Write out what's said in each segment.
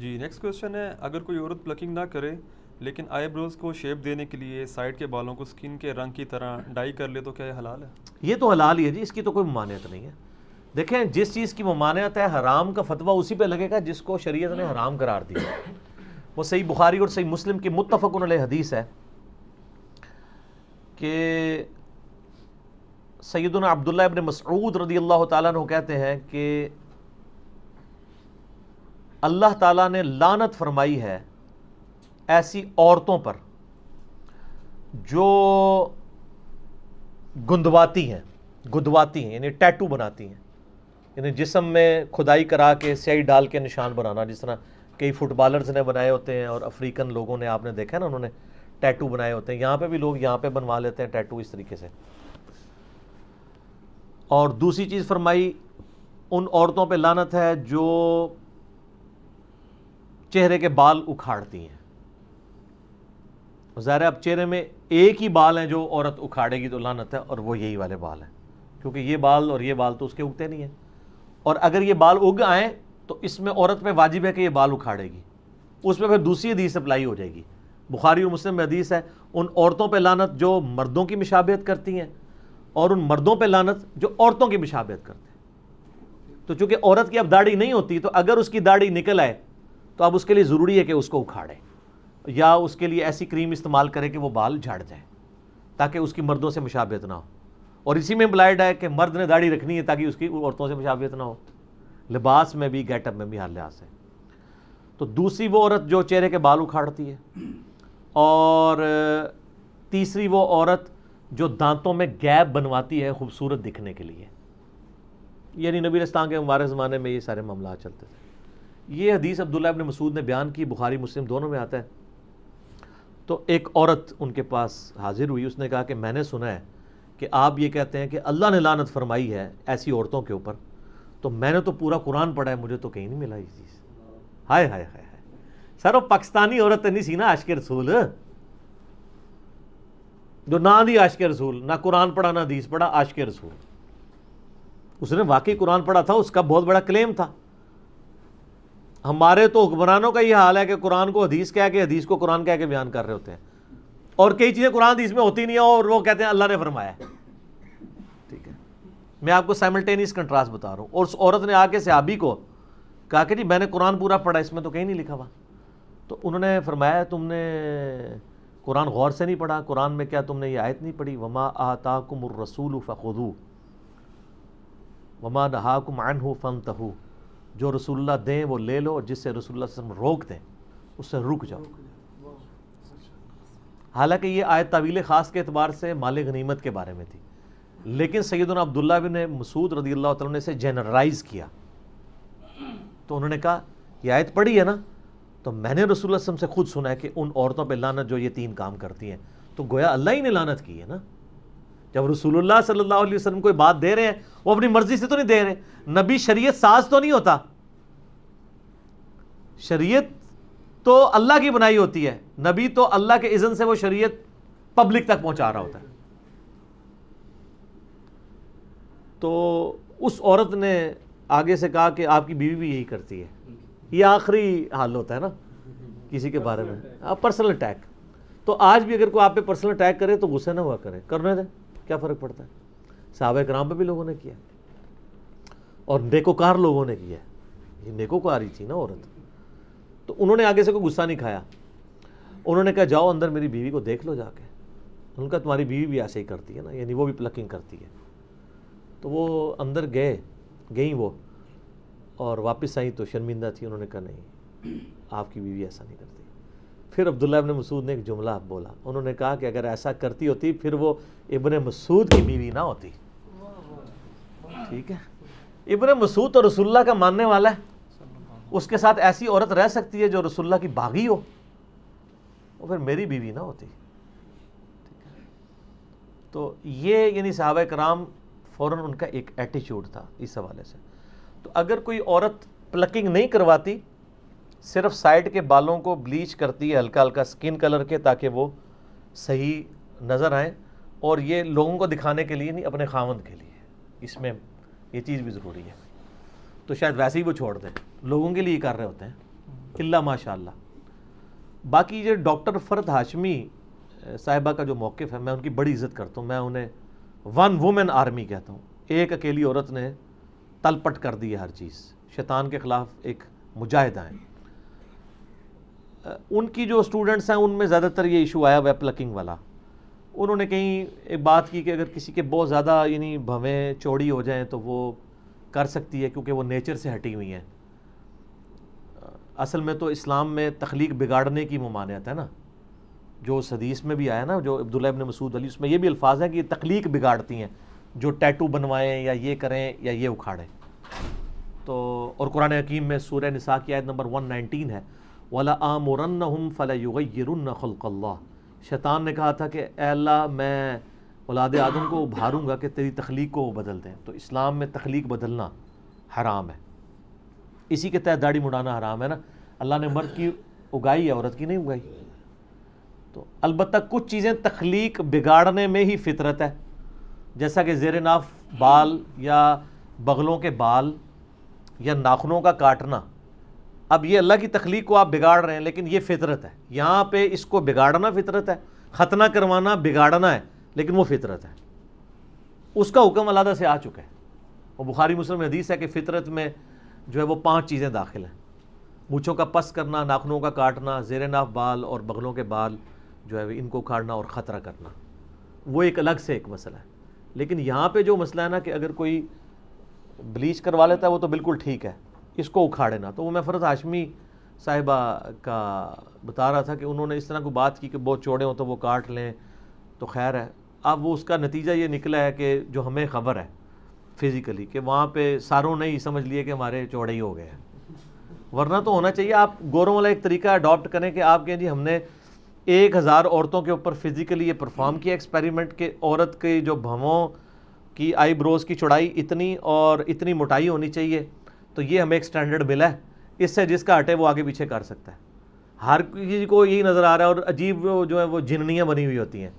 जी next question है अगर कोई औरत प्लकिंग ना करे लेकिन आईब्रोज को शेप देने के लिए साइड के बालों को स्किन के रंग की तरह डाई कर ले तो क्या ये हलाल है ये तो हलाल ही है जी इसकी तो कोई ममानियत नहीं है देखें जिस चीज़ की ममानियत है हराम का फतवा उसी पे लगेगा जिसको शरीयत ने हराम करार दिया वो सही बुखारी और सही मुस्लिम की मुतफ़न हदीस है कि सैदन अब्दुल्ला इबन मसऊद रदी अल्लाह तहते कहते हैं कि अल्लाह ताला ने लानत फरमाई है ऐसी औरतों पर जो गुंदवाती हैं गुदवाती हैं यानी टैटू बनाती हैं यानी जिसम में खुदाई करा के स्याही डाल के निशान बनाना जिस तरह कई फुटबॉलर्स ने बनाए होते हैं और अफ्रीकन लोगों ने आपने देखा ना उन्होंने टैटू बनाए होते हैं यहाँ पे भी लोग यहाँ पे बनवा लेते हैं टैटू इस तरीके से और दूसरी चीज़ फरमाई उन औरतों पे लानत है जो चेहरे के बाल उखाड़ती हैं ज़ाहिर अब चेहरे में एक ही बाल हैं जो औरत उखाड़ेगी तो लानत है और वो यही वाले बाल हैं क्योंकि ये बाल और ये बाल तो उसके उगते नहीं हैं और अगर ये बाल उग आए तो इसमें औरत पे वाजिब है कि ये बाल उखाड़ेगी उसमें फिर दूसरी हदीस अप्लाई हो जाएगी बुखारी और मुस्लिम में हदीस है उन औरतों पर लानत जो मर्दों की मशाबियत करती हैं और उन मर्दों पर लानत जो औरतों की मशाबियत करते हैं तो चूँकि औरत की अब दाढ़ी नहीं होती तो अगर उसकी दाढ़ी निकल आए तो अब उसके लिए ज़रूरी है कि उसको उखाड़े या उसके लिए ऐसी क्रीम इस्तेमाल करें कि वो बाल झड़ जाए ताकि उसकी मर्दों से मुशाबियत ना हो और इसी में ब्लाइड है कि मर्द ने दाढ़ी रखनी है ताकि उसकी औरतों से मुशाबियत ना हो लिबास में भी गेटअप में भी हर लिहाज से तो दूसरी वो औरत जो चेहरे के बाल उखाड़ती है और तीसरी वो औरत जो दांतों में गैप बनवाती है खूबसूरत दिखने के लिए यानी नबी रस्तान के हमारे ज़माने में ये सारे मामला चलते थे ये हदीस अब्दुल्ला इबन मसूद ने बयान की बुखारी मुस्लिम दोनों में आता है तो एक औरत उनके पास हाजिर हुई उसने कहा कि मैंने सुना है कि आप ये कहते हैं कि अल्लाह ने लानत फरमाई है ऐसी औरतों के ऊपर तो मैंने तो पूरा कुरान पढ़ा है मुझे तो कहीं नहीं मिला ये चीज़ हाय हाय हाय हाय सर वो पाकिस्तानी औरत नहीं सी ना आशके रसूल जो ना दी आशके रसूल ना कुरान पढ़ा ना दीस पढ़ा आशके रसूल उसने वाकई कुरान पढ़ा था उसका बहुत बड़ा क्लेम था हमारे तो हुक्मरानों का ये हाल है कि कुरान को हदीस कह के हदीस को कुरान कह के बयान कर रहे होते हैं और कई चीज़ें कुरान हदीस में होती नहीं है और वो कहते हैं अल्लाह ने फरमाया ठीक है मैं आपको साइमल्टेनियस कंट्रास्ट बता रहा हूँ और उस औरत ने आके सहाबी को कहा कि जी मैंने कुरान पूरा पढ़ा इसमें तो कहीं नहीं लिखा हुआ तो उन्होंने फरमाया तुमने कुरान गौर से नहीं पढ़ा कुरान में क्या तुमने ये आयत नहीं पढ़ी वमा आता कुमर रसूल फ़खुदू वमा नहा कुम आन हो फ़न तहू जो रसुल्ला दें वो ले लो और जिससे रसुल्ला रोक दें उससे रुक जाओ अच्छा। हालांकि ये आयत तवील ख़ास के अतबार से माल गनीमत के बारे में थी लेकिन सैदन अब्दुल्ला ने मसूद रदी अल्लाह ने इसे जनरलाइज़ किया तो उन्होंने कहा यह आयत पढ़ी है ना तो मैंने रसुल्ला से खुद सुना है कि उन औरतों पर लानत जो ये तीन काम करती हैं तो गोया अल्लाह ही ने लानत की है ना जब रसूलुल्लाह सल्लल्लाहु अलैहि वसल्लम कोई बात दे रहे हैं वो अपनी मर्जी से तो नहीं दे रहे नबी शरीयत साज तो नहीं होता शरीयत तो अल्लाह की बनाई होती है नबी तो अल्लाह के इज़न से वो शरीयत पब्लिक तक पहुंचा रहा होता है तो उस औरत ने आगे से कहा कि आपकी बीवी भी यही करती है ये आखिरी हाल होता है ना किसी के बारे में पर्सनल अटैक हाँ, तो आज भी अगर कोई आप पे पर्सनल अटैक करे तो गुस्से ना हुआ करे करने दें क्या फ़र्क पड़ता है सहाबा कराम पर भी लोगों ने किया और नेकोकार लोगों ने किया ये नेकोकार ही थी ना औरत तो उन्होंने आगे से कोई गुस्सा नहीं खाया उन्होंने कहा जाओ अंदर मेरी बीवी को देख लो जाके उनका तुम्हारी बीवी भी ऐसे ही करती है ना यानी वो भी प्लकिंग करती है तो वो अंदर गए गई वो और वापस आई तो शर्मिंदा थी उन्होंने कहा नहीं आपकी बीवी ऐसा नहीं करती फिर अब्दुल्ला इबन मसूद ने एक जुमला बोला उन्होंने कहा कि अगर ऐसा करती होती फिर वो इबन मसूद की बीवी ना होती ठीक है इबन मसूद तो रसुल्ला का मानने वाला है उसके साथ ऐसी औरत रह सकती है जो रसुल्ला की बागी हो और फिर मेरी बीवी ना होती तो ये यानी साहब कराम फ़ौर उनका एक एटीट्यूड था इस हवाले से तो अगर कोई औरत प्लकिंग नहीं करवाती सिर्फ साइड के बालों को ब्लीच करती है हल्का हल्का स्किन कलर के ताकि वो सही नज़र आए और ये लोगों को दिखाने के लिए नहीं अपने खावंद के लिए इसमें ये चीज़ भी ज़रूरी है तो शायद वैसे ही वो छोड़ दें लोगों के लिए कर रहे होते हैं इल्ला माशा बाकी ये डॉक्टर फ़रत हाशमी साहिबा का जो मौक़ है मैं उनकी बड़ी इज़्ज़त करता हूँ मैं उन्हें वन वुमेन आर्मी कहता हूँ एक अकेली औरत ने तलपट कर दी है हर चीज़ शैतान के ख़िलाफ़ एक मुजाहिदा है उनकी जो स्टूडेंट्स हैं उनमें ज़्यादातर ये इशू आया वेब प्लकिंग वाला उन्होंने कहीं एक बात की कि अगर किसी के बहुत ज़्यादा यानी भवें चौड़ी हो जाएं तो वो कर सकती है क्योंकि वो नेचर से हटी हुई हैं असल में तो इस्लाम में तख्लीक बिगाड़ने की ममानियत है ना जो सदीस में भी आया ना जो अब्दुल्ला इबन मसूद अली उसमें ये भी अल्फाज हैं कि ये तख्लीक बिगाड़ती हैं जो टैटू बनवाएं या ये करें या ये उखाड़ें तो और कुरान हकीम में सूर्य निसा की आयत नंबर 119 है वाला आमरन हम फ़लयुगरन खल्कल्ला शैतान ने कहा था कि अल्लाह मैं औलाद आदम को उभारूँगा कि तेरी तख्लीक को बदल दें तो इस्लाम में तख्लीक बदलना हराम है इसी के तहत दाढ़ी मुड़ाना हराम है ना अल्लाह ने मर्द की उगाई है औरत की नहीं उगाई तो अलबत्त कुछ चीज़ें तख्लीक बिगाड़ने में ही फितरत है जैसा कि जेर नाफ बाल या बगलों के बाल या नाखनों का काटना अब ये अल्लाह की तख्लीक को आप बिगाड़ रहे हैं लेकिन ये फितरत है यहाँ पे इसको बिगाड़ना फितरत है खतना करवाना बिगाड़ना है लेकिन वो फितरत है उसका हुक्म अलादा से आ चुका है और बुखारी मुस्लिम हदीस है कि फितरत में जो है वो पाँच चीज़ें दाखिल हैं मूछों का पस करना नाखनों का काटना जेर नाफ बाल और बगलों के बाल जो है इनको उखाड़ना और ख़तरा करना वो एक अलग से एक मसला है लेकिन यहाँ पे जो मसला है ना कि अगर कोई ब्लीच करवा लेता है वो तो बिल्कुल ठीक है इसको उखाड़े ना तो वो मैं फ़रत हाशमी साहिबा का बता रहा था कि उन्होंने इस तरह को बात की कि बहुत चौड़े हों तो वो काट लें तो खैर है अब वो उसका नतीजा ये निकला है कि जो हमें ख़बर है फिज़िकली कि वहाँ पे सारों ने ही समझ लिए कि हमारे चौड़े ही हो गए हैं वरना तो होना चाहिए आप गोरों वाला एक तरीका अडॉप्ट करें कि आप कहें जी हमने एक हज़ार औरतों के ऊपर फिज़िकली ये परफॉर्म किया एक्सपेरिमेंट के औरत के जो भवों की आईब्रोज़ की चौड़ाई इतनी और इतनी मोटाई होनी चाहिए तो ये हमें एक स्टैंडर्ड मिला है इससे जिसका हटे वो आगे पीछे कर सकता है हर किसी को यही नज़र आ रहा है और अजीब जो है वो जिननियाँ बनी हुई होती हैं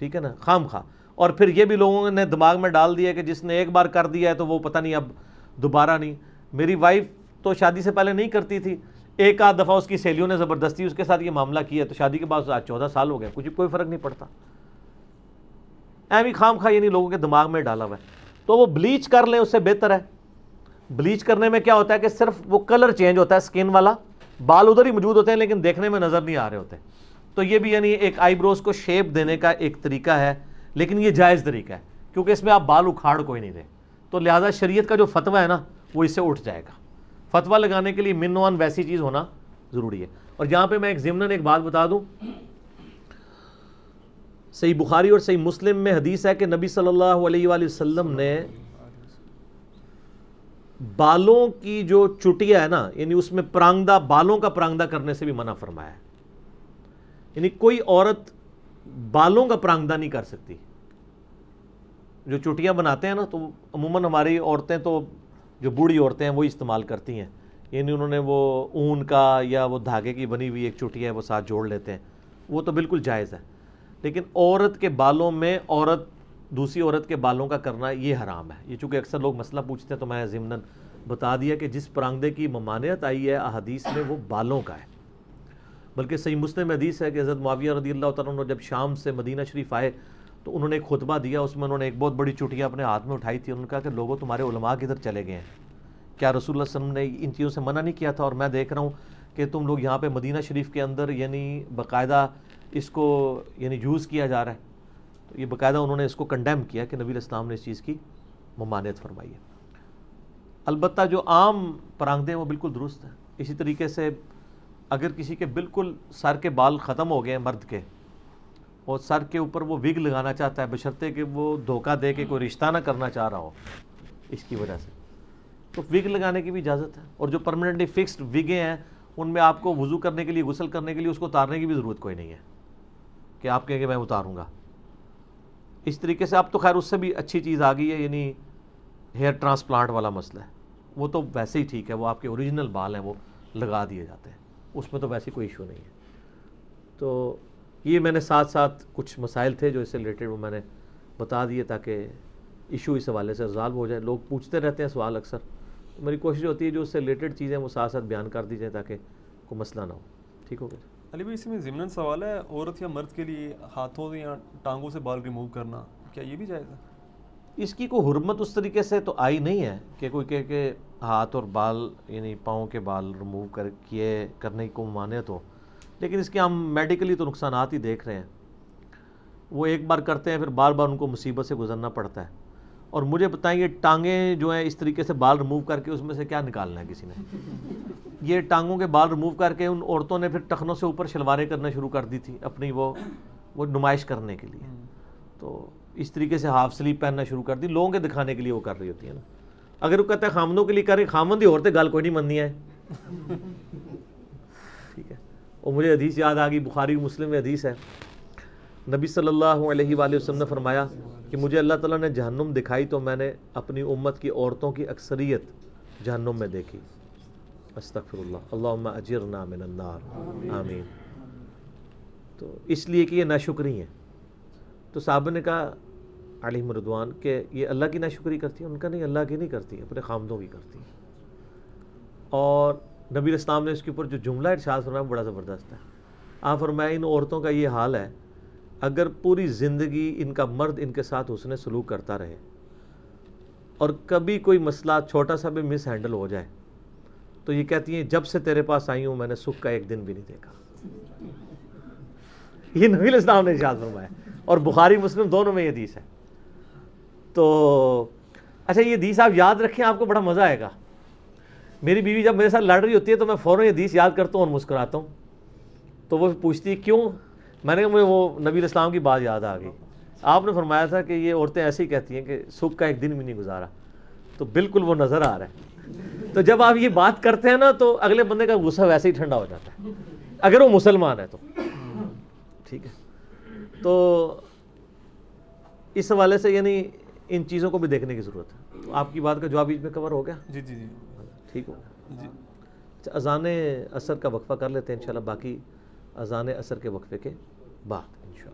ठीक है ना खाम खा और फिर ये भी लोगों ने दिमाग में डाल दिया कि जिसने एक बार कर दिया है तो वो पता नहीं अब दोबारा नहीं मेरी वाइफ तो शादी से पहले नहीं करती थी एक आध दफ़ा उसकी सहेलियों ने ज़बरदस्ती उसके साथ ये मामला किया तो शादी के बाद आज चौदह साल हो गए कुछ कोई फ़र्क नहीं पड़ता ऐ ही खाम खा यानी लोगों के दिमाग में डाला हुआ है तो वो ब्लीच कर लें उससे बेहतर है ब्लीच करने में क्या होता है कि सिर्फ वो कलर चेंज होता है स्किन वाला बाल उधर ही मौजूद होते हैं लेकिन देखने में नज़र नहीं आ रहे होते तो ये भी यानी एक आईब्रोज को शेप देने का एक तरीका है लेकिन ये जायज़ तरीका है क्योंकि इसमें आप बाल उखाड़ कोई नहीं दें तो लिहाजा शरीयत का जो फतवा है ना वो इससे उठ जाएगा फतवा लगाने के लिए मिन वन वैसी चीज़ होना ज़रूरी है और यहाँ पर मैं एक ज़मनन एक बात बता दूँ सही बुखारी और सही मुस्लिम में हदीस है कि नबी सल्लल्लाहु अलैहि वसल्लम ने बालों की जो चुटिया है ना यानी उसमें प्रांगदा बालों का प्रांगदा करने से भी मना फरमाया है यानी कोई औरत बालों का प्रांगदा नहीं कर सकती जो चुटियाँ बनाते हैं ना तो अमूमन हमारी औरतें तो जो बूढ़ी औरतें हैं वही इस्तेमाल करती हैं यानी उन्होंने वो ऊन का या वो धागे की बनी हुई एक चुटिया है वो साथ जोड़ लेते हैं वो तो बिल्कुल जायज़ है लेकिन औरत के बालों में औरत दूसरी औरत के बालों का करना ये हराम है ये चूँकि अक्सर लोग मसला पूछते हैं तो मैं ज़मनन बता दिया कि जिस परांगदे की ममानियत आई है अहदीस में वो बालों का है बल्कि सही मुस्लिम हदीस है कि हज़रत माविया रदी अल्लाह जब शाम से मदीना शरीफ आए तो उन्होंने एक खुतबा दिया उसमें उन्होंने एक बहुत बड़ी चुटिया अपने हाथ में उठाई थी उन्होंने कहा कि लोगों तुम्हारे उलमा किधर चले गए हैं क्या रसूल वसम ने इन चीज़ों से मना नहीं किया था और मैं देख रहा हूँ कि तुम लोग यहाँ पर मदीना शरीफ के अंदर यानी बाकायदा इसको यानी यूज़ किया जा रहा है तो ये बाकायदा उन्होंने इसको कंडेम किया कि नबी इस्लाम ने इस चीज़ की ममानियत फरमाई है अलबत् जो आम परांगदे हैं वो बिल्कुल दुरुस्त हैं इसी तरीके से अगर किसी के बिल्कुल सर के बाल ख़त्म हो गए मर्द के और सर के ऊपर वो विग लगाना चाहता है बशर्ते कि वो धोखा दे के कोई रिश्ता ना करना चाह रहा हो इसकी वजह से तो विग लगाने की भी इजाज़त है और जो परमानेंटली फिक्स्ड विगें हैं उनमें आपको वज़ू करने के लिए गुसल करने के लिए उसको उतारने की भी ज़रूरत कोई नहीं है कि आप कहेंगे मैं उतारूँगा इस तरीके से अब तो खैर उससे भी अच्छी चीज़ आ गई है यानी हेयर ट्रांसप्लांट वाला मसला है वो तो वैसे ही ठीक है वो आपके ओरिजिनल बाल हैं वो लगा दिए जाते हैं उसमें तो वैसे कोई इशू नहीं है तो ये मैंने साथ साथ कुछ मसाइल थे जो इससे रिलेटेड वो मैंने बता दिए ताकि इशू इस हवाले से रिजॉल्व हो जाए लोग पूछते रहते हैं सवाल अक्सर तो मेरी कोशिश होती है जो उससे रिलेटेड चीज़ें वो साथ साथ बयान कर दी जाए ताकि कोई मसला ना हो ठीक हो गया अली भाई इसमें ज़िमन सवाल है औरत या मर्द के लिए हाथों या टांगों से बाल रिमूव करना क्या ये भी जायज़ इसकी कोई हरमत उस तरीके से तो आई नहीं है कि कोई कह के हाथ और बाल यानी पाँव के बाल रिमूव कर किए करने को माने तो लेकिन इसके हम मेडिकली तो नुकसान ही देख रहे हैं वो एक बार करते हैं फिर बार बार उनको मुसीबत से गुजरना पड़ता है और मुझे बताएं टांगे जो है इस तरीके से बाल रिमूव करके उसमें से क्या निकालना है किसी ने ये टांगों के बाल रिमूव करके उन औरतों ने फिर टखनों से ऊपर शलवारें करना शुरू कर दी थी अपनी वो वो नुमाइश करने के लिए तो इस तरीके से हाफ स्लीव पहनना शुरू कर दी लोगों के दिखाने के लिए वो कर रही होती है ना अगर वो कहते हैं खामदों के लिए करें खामन दी औरतें गाल कोई नहीं मननी है ठीक है और मुझे हदीस याद आ गई बुखारी मुस्लिम में हदीस है नबी सल्लल्लाहु अलैहि वसल्लम ने फरमाया कि मुझे अल्लाह ताला ने जहन्नुम दिखाई तो मैंने अपनी उम्मत की औरतों की अक्सरियत जहन्नुम में देखी अस्तफ़िर अल्लाम अजर नंदार आमीन तो इसलिए कि ये नाशुक्री हैं तो साहब ने कहा अली मरदवान के ये अल्लाह की नाशुक्री करती है उनका नहीं अल्लाह की नहीं करती अपने खामदों की करती है और नबी इस्लाम ने इसके ऊपर जो जुमला इर्शाद फरमाया बड़ा ज़बरदस्त है आप फरमाया इन औरतों का ये हाल है अगर पूरी ज़िंदगी इनका मर्द इनके साथ उसने सलूक करता रहे और कभी कोई मसला छोटा सा भी मिस हैंडल हो जाए तो ये कहती हैं जब से तेरे पास आई हूँ मैंने सुख का एक दिन भी नहीं देखा ये नवील इस्लाम ने इशाद फरमाया और बुखारी मुस्लिम दोनों में ये दीस है तो अच्छा ये दीस आप याद रखें आपको बड़ा मज़ा आएगा मेरी बीवी जब मेरे साथ लड़ रही होती है तो मैं फ़ौरन ये दीस याद करता हूँ और मुस्कुराता हूँ तो वो पूछती है क्यों मैंने कहा मुझे वो नबी इस्लाम की बात याद आ गई आपने फरमाया था कि ये औरतें ऐसे ही कहती हैं कि सुख का एक दिन भी नहीं गुजारा तो बिल्कुल वो नज़र आ रहा है तो जब आप ये बात करते हैं ना तो अगले बंदे का गुस्सा वैसे ही ठंडा हो जाता है अगर वो मुसलमान है तो ठीक है तो इस हवाले से यानी इन चीज़ों को भी देखने की ज़रूरत है तो आपकी बात का जवाब इसमें कवर हो गया जी जी जी ठीक हो अच्छा अजान असर का वक्फ़ा कर लेते हैं इंशाल्लाह बाकी अजान असर के वक्फ़े के бак. Нічого.